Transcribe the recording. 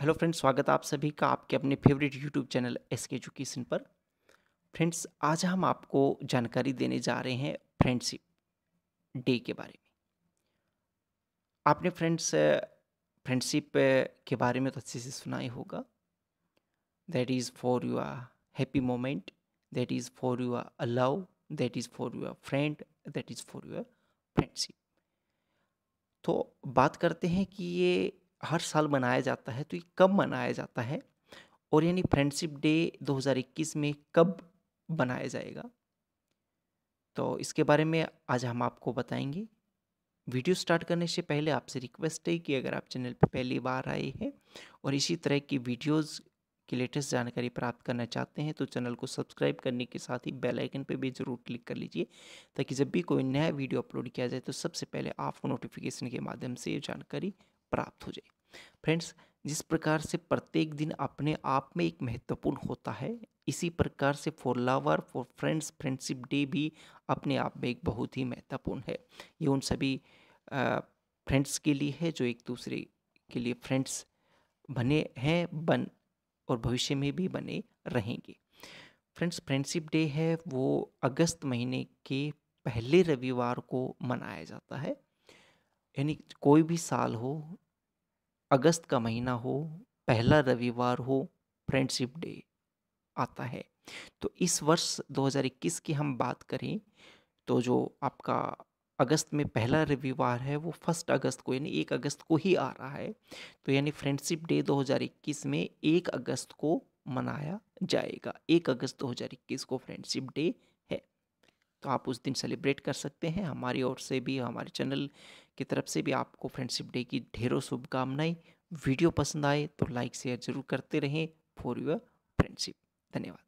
hello friends स्वागत आप सभी का आपके अपने favourite YouTube channel S K education पर फ्रेंड्स आज हम आपको जानकारी देने जा रहे हैं फ्रेंडशिप डे के बारे में आपने फ्रेंड्स फ्रेंडशिप के बारे में तो अच्छे से सुना ही होगा that is for your happy moment that is for your love that is for your friend that is for your friendship तो बात करते हैं कि ये हर साल मनाया जाता है तो ये कब मनाया जाता है और यानी फ्रेंडशिप डे 2021 में कब मनाया जाएगा तो इसके बारे में आज हम आपको बताएंगे वीडियो स्टार्ट करने से पहले आपसे रिक्वेस्ट है कि अगर आप चैनल पर पहली बार आए हैं और इसी तरह की वीडियोस की लेटेस्ट जानकारी प्राप्त करना चाहते हैं तो चैनल को सब्सक्राइब करने के साथ ही बेल आइकन पर भी ज़रूर क्लिक कर लीजिए ताकि जब भी कोई नया वीडियो अपलोड किया जाए तो सबसे पहले आपको नोटिफिकेशन के माध्यम से ये जानकारी प्राप्त हो जाए फ्रेंड्स जिस प्रकार से प्रत्येक दिन अपने आप में एक महत्वपूर्ण होता है इसी प्रकार से for lover for friends friendship day भी अपने आप में एक बहुत ही महत्वपूर्ण है ये उन सभी फ्रेंड्स के लिए है जो एक दूसरे के लिए फ्रेंड्स बने हैं बन और भविष्य में भी बने रहेंगे फ्रेंड्स फ्रेंडशिप डे है वो अगस्त महीने के पहले रविवार को मनाया जाता है यानी कोई भी साल हो अगस्त का महीना हो पहला रविवार हो फ्रेंडशिप डे आता है तो इस वर्ष 2021 की हम बात करें तो जो आपका अगस्त में पहला रविवार है वो फर्स्ट अगस्त को यानी एक अगस्त को ही आ रहा है तो यानी फ्रेंडशिप डे 2021 में एक अगस्त को मनाया जाएगा एक अगस्त 2021 को फ्रेंडशिप डे तो आप उस दिन सेलिब्रेट कर सकते हैं हमारी ओर से भी हमारे चैनल की तरफ से भी आपको फ्रेंडशिप डे की ढेरों शुभकामनाएं वीडियो पसंद आए तो लाइक शेयर जरूर करते रहें फॉर योर फ्रेंडशिप धन्यवाद